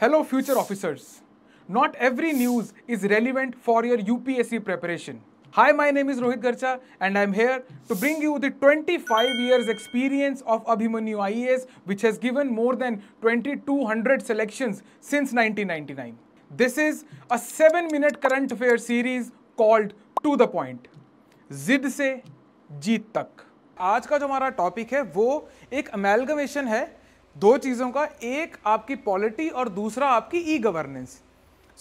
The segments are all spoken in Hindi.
Hello future officers. Not every news is relevant for your UPSC preparation. Hi, my name is Rohit Garcha and I'm here to bring you the 25 years experience of Abhimanyu IAS which has given more than 2200 selections since 1999. This is a 7 minute current affair series called To The Point. जिद से जीत तक आज का जो हमारा टॉपिक है वो एक अमेलगमेशन है दो चीज़ों का एक आपकी पॉलिटी और दूसरा आपकी ई गवर्नेंस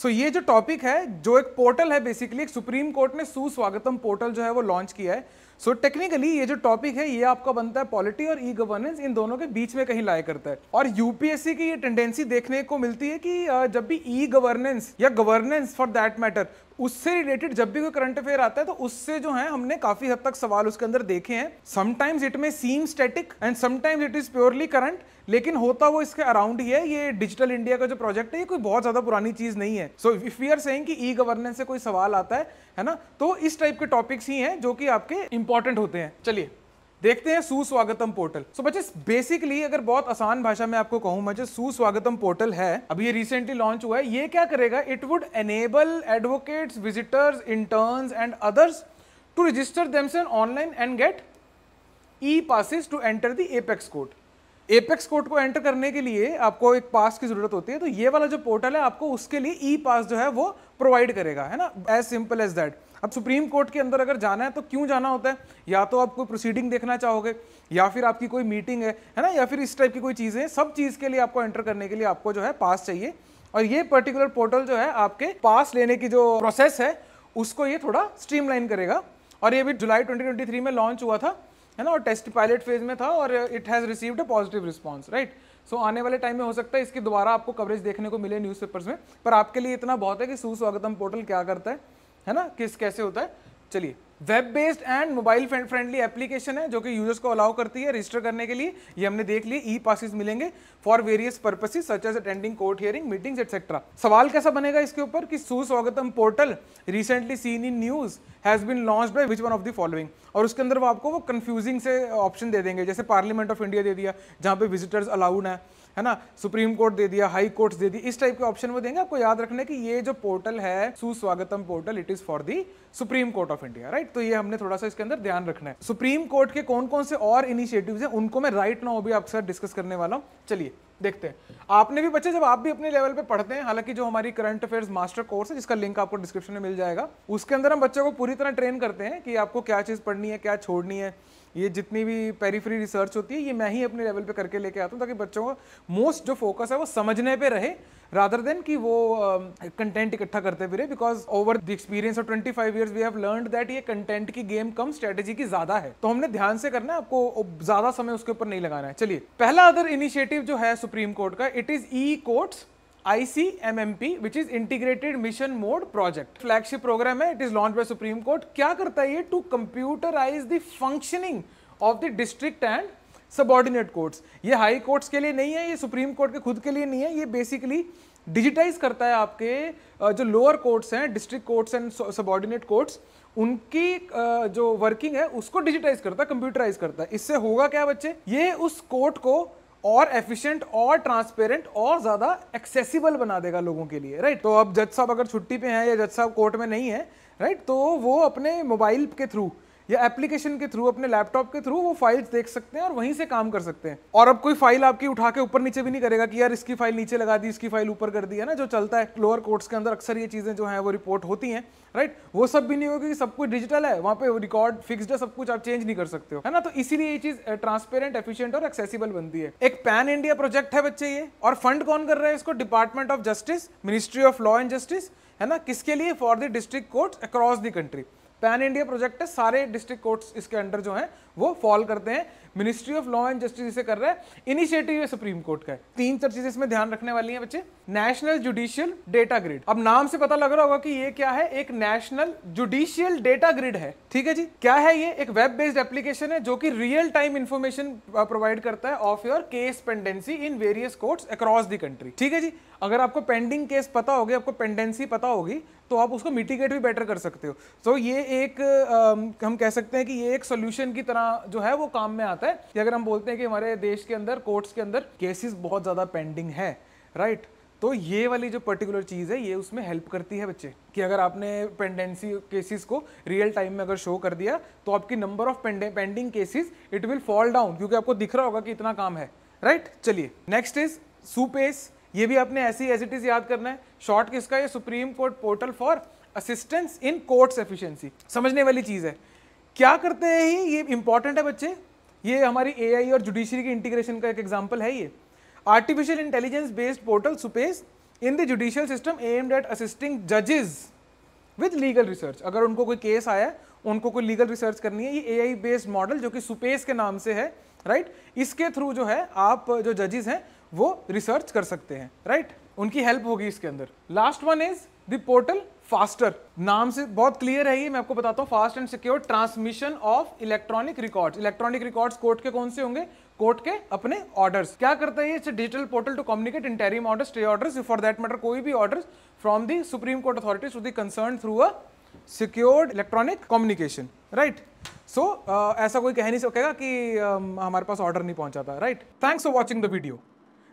सो ये जो टॉपिक है जो एक पोर्टल है बेसिकली एक सुप्रीम कोर्ट ने सुस्वागतम पोर्टल जो है वो लॉन्च किया है सो so, टेक्निकली ये जो टॉपिक है ये आपका बनता है पॉलिटी और ई गवर्नेंस इन दोनों के बीच में कहीं लाया करता है और यूपीएससी की ये टेंडेंसी देखने को मिलती है कि जब भी ई गवर्नेंस या गवर्नेंस फॉर दैट मैटर उससे रिलेटेड जब भी कोई करंट अफेयर आता है तो उससे जो है हमने काफी हद तक सवाल उसके अंदर देखे हैं sometimes it may seem static and sometimes it is purely current लेकिन होता वो इसके अराउंड ही है ये डिजिटल इंडिया का जो प्रोजेक्ट है ये कोई बहुत ज्यादा पुरानी चीज नहीं है so if we are saying कि ई गवर्नेंस से कोई सवाल आता है है ना तो इस टाइप के टॉपिक्स ही हैं जो कि आपके इंपॉर्टेंट होते हैं चलिए देखते हैं सुस्वागतम पोर्टल सो so, बच्चे बेसिकली अगर बहुत आसान भाषा में आपको कहूं बच्चे सुस्वागतम पोर्टल है अब ये रिसेंटली लॉन्च हुआ है ये क्या करेगा it would enable advocates visitors interns and others to register themselves online and get e passes to enter the apex court apex court को एंटर करने के लिए आपको एक पास की जरूरत होती है तो ये वाला जो पोर्टल है आपको उसके लिए ई पास जो है वो प्रोवाइड करेगा है ना एज सिंपल एज दैट अब सुप्रीम कोर्ट के अंदर अगर जाना है तो क्यों जाना होता है या तो आप कोई प्रोसीडिंग देखना चाहोगे या फिर आपकी कोई मीटिंग है है ना या फिर इस टाइप की कोई चीज़ें हैं सब चीज़ के लिए आपको एंटर करने के लिए आपको जो है पास चाहिए और ये पर्टिकुलर पोर्टल जो है आपके पास लेने की जो प्रोसेस है उसको ये थोड़ा स्ट्रीमलाइन करेगा और ये भी जुलाई 2023 में लॉन्च हुआ था है ना और टेस्ट पायलट फेज में था और it has received a positive response right so आने वाले टाइम में हो सकता है इसकी दोबारा आपको कवरेज देखने को मिले न्यूज़पेपर्स में पर आपके लिए इतना बहुत है कि सुस्वागतम पोर्टल क्या करता है है ना किस कैसे होता है चलिए web based and mobile friendly application है जो कि यूजर्स को अलाउ करती है रजिस्टर करने के लिए ये हमने देख लिए ई पासिस मिलेंगे for various purposes such as attending court hearing meetings etcetera सवाल कैसा बनेगा इसके ऊपर कि Suswagatam portal recently seen in news has been launch by which one of the following और उसके अंदर वो आपको वो कन्फ्यूजिंग से ऑप्शन दे देंगे जैसे पार्लियामेंट ऑफ इंडिया दे दिया जहाँ पे विजिटर्स अलाउड है है ना सुप्रीम कोर्ट दे दिया हाई कोर्ट दे दी इस टाइप के ऑप्शन वो देंगे आपको याद रखना की ये जो पोर्टल है Suswagatam portal it is for the Supreme Court of India right तो ये हमने थोड़ा सा इसके अंदर ध्यान रखना है सुप्रीम कोर्ट के कौन कौन से और इनिशिएटिव्स हैं उनको मैं राइट नाउ भी आपके साथ डिस्कस करने वाला हूँ चलिए देखते हैं आपने भी बच्चे जब आप भी अपने लेवल पे पढ़ते हैं हालांकि जो हमारी करंट अफेयर्स मास्टर कोर्स है जिसका लिंक आपको डिस्क्रिप्शन में मिल जाएगा उसके अंदर हम बच्चों को पूरी तरह ट्रेन करते हैं कि आपको क्या चीज़ पढ़नी है क्या छोड़नी है ये जितनी भी पेरीफ्री रिसर्च होती है ये मैं ही अपने लेवल पे करके लेके आता हूँ ताकि बच्चों का मोस्ट जो फोकस है वो समझने पे रहे रादर देन कि वो कंटेंट um, uh, इकट्ठा करते फिरे because over the experience of twenty five years we have learn that ये कंटेंट की गेम कम स्ट्रेटेजी की ज्यादा है तो हमने ध्यान से करना है आपको ज्यादा समय उसके ऊपर नहीं लगाना है चलिए पहला अदर इनिशिएटिव जो है सुप्रीम कोर्ट का it is e courts ICMMP, which is Integrated Mission Mode Project. Flagship program, है it is launch by Supreme Court क्या करता है ये to computerize the functioning of the district and subordinate ये high courts के लिए नहीं है ये Supreme कोर्ट के खुद के लिए नहीं है ये basically digitize करता है आपके जो lower courts हैं district courts and subordinate courts. उनकी जो वर्किंग है उसको डिजिटाइज करता है कंप्यूटराइज करता है इससे होगा क्या बच्चे ये उस कोर्ट को और एफिशिएंट और ट्रांसपेरेंट और ज़्यादा एक्सेसिबल बना देगा लोगों के लिए राइट तो अब जज साहब अगर छुट्टी पे हैं या जज साहब कोर्ट में नहीं है राइट तो वो अपने मोबाइल के थ्रू या एप्लीकेशन के थ्रू अपने लैपटॉप के थ्रू वो फाइल्स देख सकते हैं और वहीं से काम कर सकते हैं और अब कोई फाइल आपकी उठा के ऊपर नीचे भी नहीं करेगा कि यार इसकी फाइल नीचे लगा दी इसकी फाइल ऊपर कर दी है ना जो चलता है लोअर कोर्ट्स के अंदर अक्सर ये चीज़ें जो हैं वो रिपोर्ट होती हैं राइट वो सब भी नहीं होगा कि सब कुछ डिजिटल है वहाँ पे रिकॉर्ड फिक्सड है सब कुछ आप चेंज नहीं कर सकते हो है ना तो इसीलिए ये चीज़ ट्रांसपेरेंट एफिशियंट और एक्सेसिबल बनती है एक पैन इंडिया प्रोजेक्ट है बच्चे ये और फंड कौन कर रहा है इसको Department of Justice Ministry of Law and Justice है ना किसके लिए for the district court across the country pan India project है सारे डिस्ट्रिक्ट कोर्ट्स इसके अंडर जो हैं वो फॉल करते हैं Ministry of Law and Justice इसे कर रहा है इनिशिएटिव सुप्रीम कोर्ट का है तीन चार चीज़ें इसमें ध्यान रखने वाली हैं बच्चे नेशनल जुडिशियल डेटा ग्रिड अब नाम से पता लग रहा होगा कि ये क्या है एक नेशनल जुडिशियल डेटा ग्रिड है ठीक है जी क्या है ये एक वेब बेस्ड एप्लीकेशन है जो कि रियल टाइम इन्फॉर्मेशन प्रोवाइड करता है of your case pendency in various courts across the country ठीक है जी अगर आपको पेंडिंग केस पता होगी आपको पेंडेंसी पता होगी तो आप उसको मिटिगेट भी बेटर कर सकते हो तो so, ये एक आ, हम कह सकते हैं कि ये एक सोल्यूशन की तरह जो है वो काम में आता है कि अगर हम बोलते हैं कि हमारे देश के अंदर कोर्ट्स के अंदर केसेस बहुत ज़्यादा पेंडिंग है राइट right? तो ये वाली जो पर्टिकुलर चीज़ है ये उसमें हेल्प करती है बच्चे कि अगर आपने पेंडेंसी केसेस को रियल टाइम में अगर शो कर दिया तो आपकी number of pending cases it will fall down क्योंकि आपको दिख रहा होगा कि इतना काम है राइट चलिए नेक्स्ट इज सुपेस ये भी आपने ऐसी एज इट इज याद करना है शॉर्ट किसका यह Supreme Court portal for assistance in courts efficiency समझने वाली चीज़ है क्या करते हैं ये इंपॉर्टेंट है बच्चे ये हमारी एआई और जुडिशरी की इंटीग्रेशन का एक एग्जाम्पल है ये artificial intelligence based portal SUPACE in the judicial system aimed at assisting जजेस विद लीगल रिसर्च अगर उनको कोई केस आया उनको कोई लीगल रिसर्च करनी है ये ए आई बेस्ड मॉडल जो कि सुपेस के नाम से है राइट right? इसके थ्रू जो है आप जो जजेस हैं वो रिसर्च कर सकते हैं राइट उनकी हेल्प होगी इसके अंदर last one is the portal FASTER नाम से बहुत क्लियर है ये मैं आपको बताता हूँ fast and secure transmission of electronic record electronic record court के कौन से होंगे कोर्ट के अपने ऑर्डर्स क्या करता है it's digital portal to communicate interim order stay order for that matter कोई भी order from the Supreme Court authorities to the concern through a secured electronic communication right so ऐसा कोई कह नहीं सकेगा कि uh, हमारे पास ऑर्डर नहीं पहुंचा था right thanks for watching the video